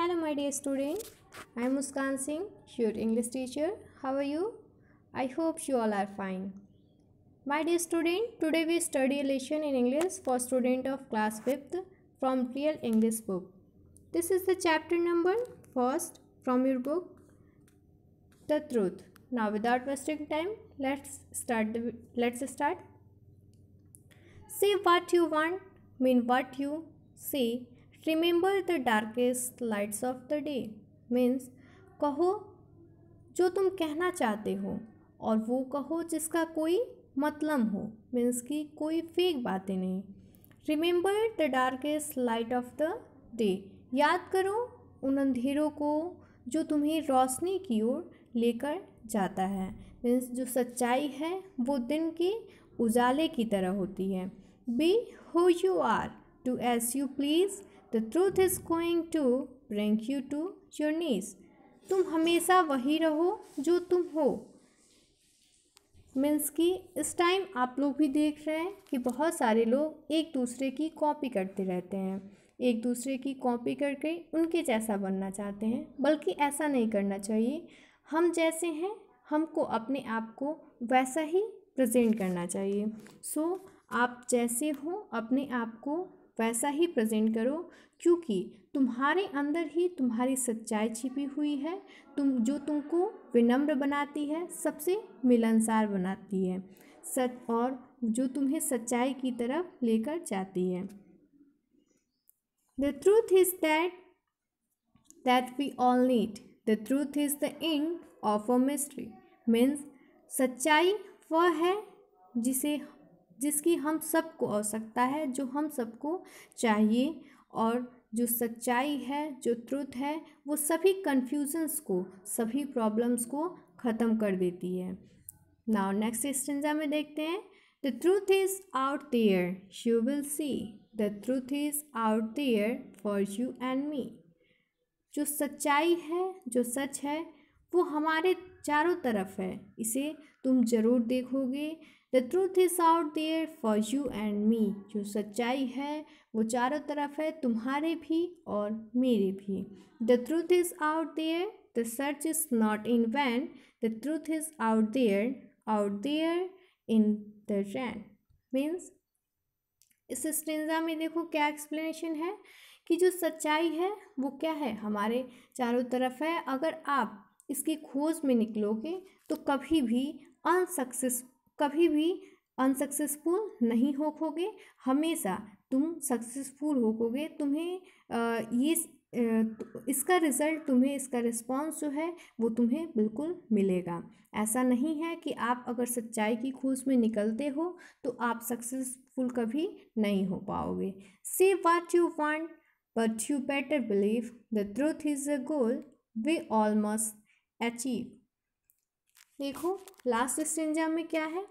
Hello my dear student, I am Muskan Singh, your English teacher. How are you? I hope you all are fine. My dear student, today we study lesson in English for student of class 5th from Real English book. This is the chapter number first from your book, The Truth. Now without wasting time, let's start the, let's start. Say what you want, mean what you say remember the darkest lights of the day means कहो जो तुम कहना चाहते हो और वो कहो जिसका कोई मतलब हो मीन्स की कोई फेक बातें नहीं remember the darkest light of the day याद करो उन अंधेरों को जो तुम्हें रोशनी की ओर लेकर जाता है मीन्स जो सच्चाई है वो दिन के उजाले की तरह होती है be who you are to as you please the truth is going to bring you to your knees तुम हमेशा वही रहो जो तुम हो मीन्स कि इस टाइम आप लोग भी देख रहे हैं कि बहुत सारे लोग एक दूसरे की कॉपी करते रहते हैं एक दूसरे की कॉपी करके उनके जैसा बनना चाहते हैं बल्कि ऐसा नहीं करना चाहिए हम जैसे हैं हमको अपने आप को वैसा ही प्रेजेंट करना चाहिए सो so, आप जैसे हो अपने आप को वैसा ही प्रेजेंट करो क्योंकि तुम्हारे अंदर ही तुम्हारी सच्चाई छिपी हुई है तुम जो तुमको विनम्र बनाती है सबसे मिलनसार बनाती है सच और जो तुम्हें सच्चाई की तरफ लेकर जाती है the truth is that that we all need the truth is the end of a mystery means सच्चाई वह है जिसे जिसकी हम सबको आवश्यकता है जो हम सबको चाहिए और जो सच्चाई है जो ट्रुथ है वो सभी कन्फ्यूजन्स को सभी प्रॉब्लम्स को ख़त्म कर देती है नाउ नेक्स्ट स्टेंजा में देखते हैं the truth is out there you will see the truth is out there for you and me जो सच्चाई है जो सच है वो हमारे चारों तरफ है इसे तुम जरूर देखोगे the truth is out there for you and me जो सच्चाई है वो चारों तरफ है तुम्हारे भी और मेरे भी the truth is out there the search is not in vain the truth is out there out there in the rain means इस स्टेंजा में देखो क्या एक्सप्लेनेशन है कि जो सच्चाई है वो क्या है हमारे चारों तरफ है अगर आप इसकी खोज में निकलोगे तो कभी भी अनसक्सेस कभी भी अनसक्सेसफुल नहीं होोगे हमेशा तुम सक्सेसफुल होोगे तुम्हें ये तो इसका रिज़ल्ट तुम्हें इसका रिस्पांस जो है वो तुम्हें बिल्कुल मिलेगा ऐसा नहीं है कि आप अगर सच्चाई की खोज में निकलते हो तो आप सक्सेसफुल कभी नहीं हो पाओगे say what you want but you better believe the truth is a goal we all must achieve देखो लास्ट स्टेंजा में क्या है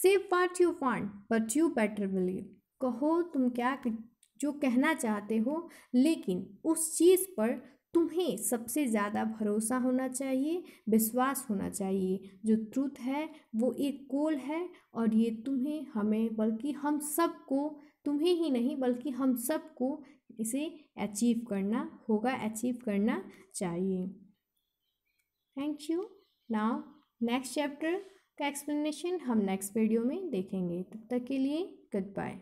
say what you want but you better believe कहो तुम क्या जो कहना चाहते हो लेकिन उस चीज़ पर तुम्हें सबसे ज़्यादा भरोसा होना चाहिए विश्वास होना चाहिए जो ट्रुथ है वो एक कोल है और ये तुम्हें हमें बल्कि हम सबको तुम्हें ही नहीं बल्कि हम सबको इसे अचीव करना होगा अचीव करना चाहिए thank you now next chapter का एक्सप्लेनेशन हम नेक्स्ट वीडियो में देखेंगे तब तक के लिए गुड बाय